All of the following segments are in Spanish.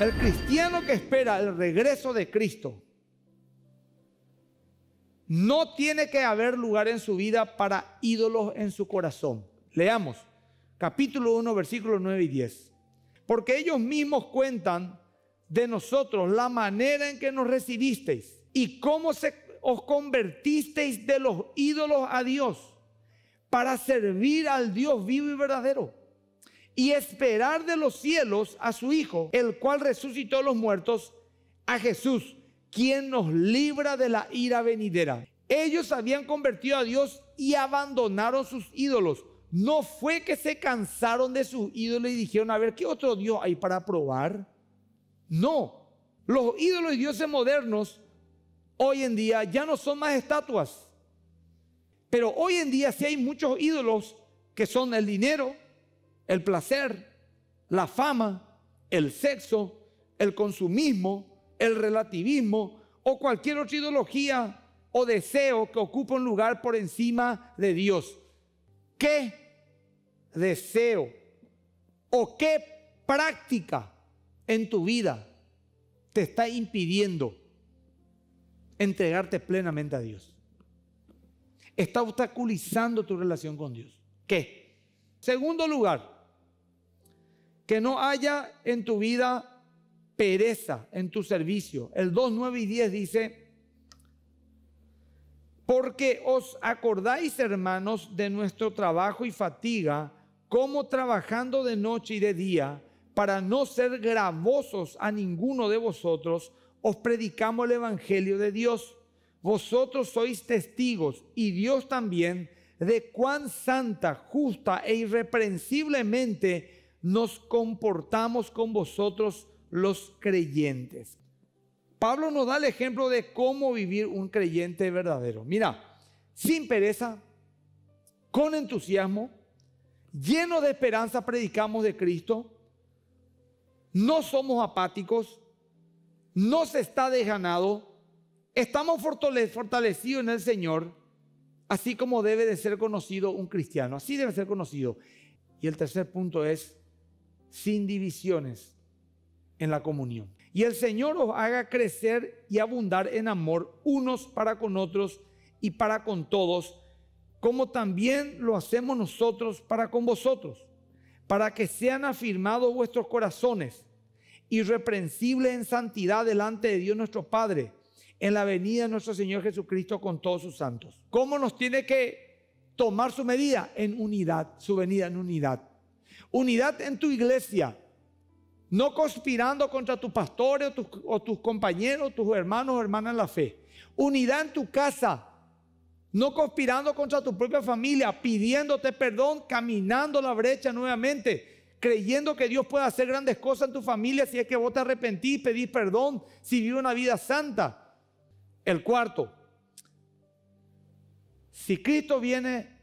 El cristiano que espera el regreso de Cristo no tiene que haber lugar en su vida para ídolos en su corazón. Leamos capítulo 1, versículos 9 y 10. Porque ellos mismos cuentan de nosotros la manera en que nos recibisteis y cómo se, os convertisteis de los ídolos a Dios para servir al Dios vivo y verdadero y esperar de los cielos a su Hijo, el cual resucitó a los muertos, a Jesús, quien nos libra de la ira venidera. Ellos habían convertido a Dios y abandonaron sus ídolos. No fue que se cansaron de sus ídolos y dijeron, a ver, ¿qué otro Dios hay para probar? No, los ídolos y dioses modernos hoy en día ya no son más estatuas. Pero hoy en día sí hay muchos ídolos que son el dinero, el placer, la fama, el sexo, el consumismo, el relativismo o cualquier otra ideología o deseo que ocupa un lugar por encima de Dios. ¿Qué deseo o qué práctica en tu vida te está impidiendo entregarte plenamente a Dios? Está obstaculizando tu relación con Dios. ¿Qué? Segundo lugar, que no haya en tu vida pereza en tu servicio. El 2, 9 y 10 dice, porque os acordáis, hermanos, de nuestro trabajo y fatiga, como trabajando de noche y de día, para no ser gravosos a ninguno de vosotros, os predicamos el Evangelio de Dios. Vosotros sois testigos y Dios también de cuán santa, justa e irreprensiblemente nos comportamos con vosotros los creyentes. Pablo nos da el ejemplo de cómo vivir un creyente verdadero. Mira, sin pereza, con entusiasmo, lleno de esperanza predicamos de Cristo, no somos apáticos, no se está desganado, estamos fortalecidos en el Señor, así como debe de ser conocido un cristiano, así debe ser conocido. Y el tercer punto es sin divisiones en la comunión. Y el Señor os haga crecer y abundar en amor unos para con otros y para con todos, como también lo hacemos nosotros para con vosotros, para que sean afirmados vuestros corazones, irreprensibles en santidad delante de Dios nuestro Padre, en la venida de nuestro Señor Jesucristo con todos sus santos. ¿Cómo nos tiene que tomar su medida? En unidad, su venida en unidad. Unidad en tu iglesia. No conspirando contra tus pastores o tus, compañeros, tus hermanos o hermanas en la fe. Unidad en tu casa. No conspirando contra tu propia familia, pidiéndote perdón, caminando la brecha nuevamente creyendo que Dios puede hacer grandes cosas en tu familia si es que vos te arrepentís, pedís perdón, si vives una vida santa. El cuarto, si Cristo viene,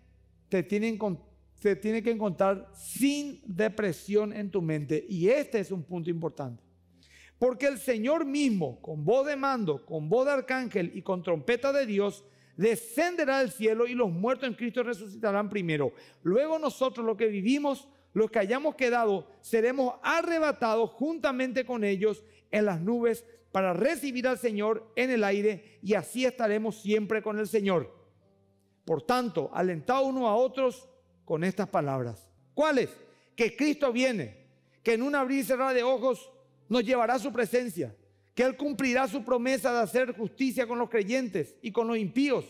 te tienen con, se tiene que encontrar sin depresión en tu mente. Y este es un punto importante. Porque el Señor mismo, con voz de mando, con voz de arcángel y con trompeta de Dios, descenderá al cielo y los muertos en Cristo resucitarán primero. Luego nosotros, los que vivimos, los que hayamos quedado, seremos arrebatados juntamente con ellos en las nubes para recibir al Señor en el aire y así estaremos siempre con el Señor. Por tanto, alentado uno a otros, con estas palabras. ¿Cuáles? Que Cristo viene, que en un abrir y cerrar de ojos nos llevará su presencia, que Él cumplirá su promesa de hacer justicia con los creyentes y con los impíos,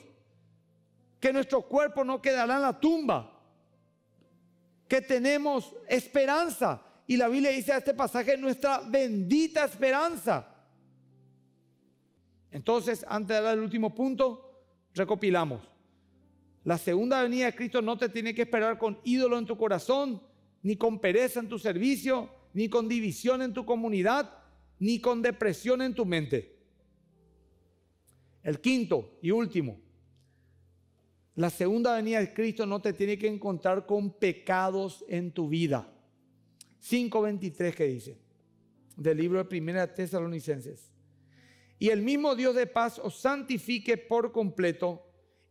que nuestro cuerpo no quedará en la tumba, que tenemos esperanza. Y la Biblia dice a este pasaje nuestra bendita esperanza. Entonces, antes de dar el último punto, recopilamos. La segunda venida de Cristo no te tiene que esperar con ídolo en tu corazón, ni con pereza en tu servicio, ni con división en tu comunidad, ni con depresión en tu mente. El quinto y último, la segunda venida de Cristo no te tiene que encontrar con pecados en tu vida. 5.23 que dice, del libro de Primera Tesalonicenses. Y el mismo Dios de paz os santifique por completo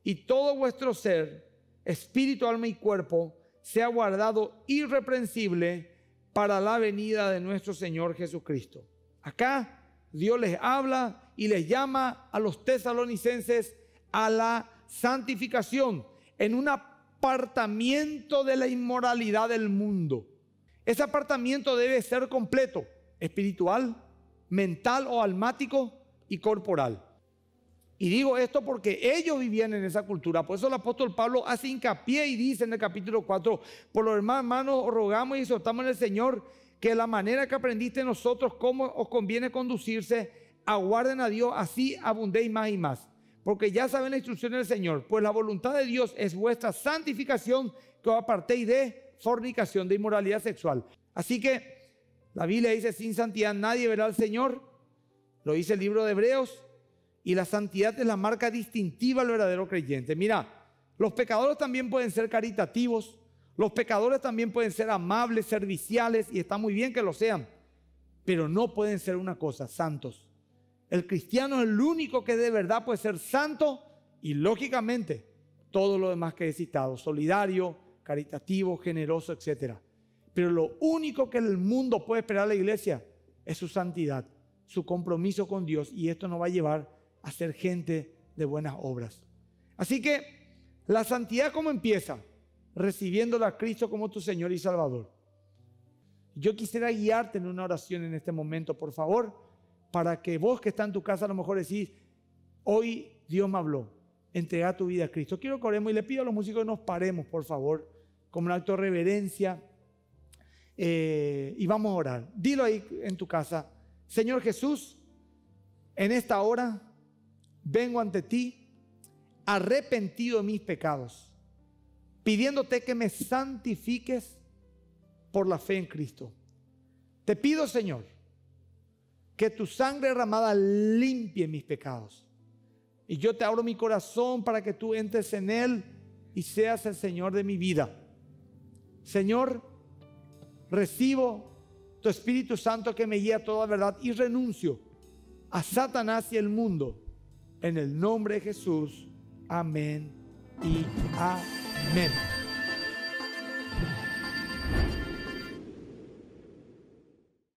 y todo vuestro ser, espíritu, alma y cuerpo, sea guardado irreprensible para la venida de nuestro Señor Jesucristo. Acá Dios les habla y les llama a los tesalonicenses a la santificación en un apartamiento de la inmoralidad del mundo. Ese apartamiento debe ser completo, espiritual, mental o almático y corporal. Y digo esto porque ellos vivían en esa cultura. Por eso el apóstol Pablo hace hincapié y dice en el capítulo 4, por los hermanos rogamos y exhortamos en el Señor que la manera que aprendiste nosotros, cómo os conviene conducirse, aguarden a Dios, así abundéis más y más. Porque ya saben la instrucción del Señor, pues la voluntad de Dios es vuestra santificación, que os apartéis de fornicación, de inmoralidad sexual. Así que la Biblia dice, sin santidad nadie verá al Señor. Lo dice el libro de Hebreos y la santidad es la marca distintiva al verdadero creyente. Mira, los pecadores también pueden ser caritativos, los pecadores también pueden ser amables, serviciales, y está muy bien que lo sean, pero no pueden ser una cosa, santos. El cristiano es el único que de verdad puede ser santo y lógicamente todo lo demás que he citado, solidario, caritativo, generoso, etc. Pero lo único que el mundo puede esperar de la iglesia es su santidad, su compromiso con Dios, y esto no va a llevar a ser gente de buenas obras. Así que la santidad cómo empieza? Recibiéndola a Cristo como tu Señor y Salvador. Yo quisiera guiarte en una oración en este momento, por favor, para que vos que está en tu casa a lo mejor decís, hoy Dios me habló, entrega tu vida a Cristo. Quiero que oremos y le pido a los músicos que nos paremos, por favor, como un acto de reverencia. Eh, y vamos a orar. Dilo ahí en tu casa, Señor Jesús, en esta hora vengo ante ti arrepentido de mis pecados, pidiéndote que me santifiques por la fe en Cristo. Te pido, Señor, que tu sangre derramada limpie mis pecados. Y yo te abro mi corazón para que tú entres en él y seas el Señor de mi vida. Señor, recibo tu Espíritu Santo que me guía a toda verdad y renuncio a Satanás y el mundo en el nombre de Jesús. Amén y amén.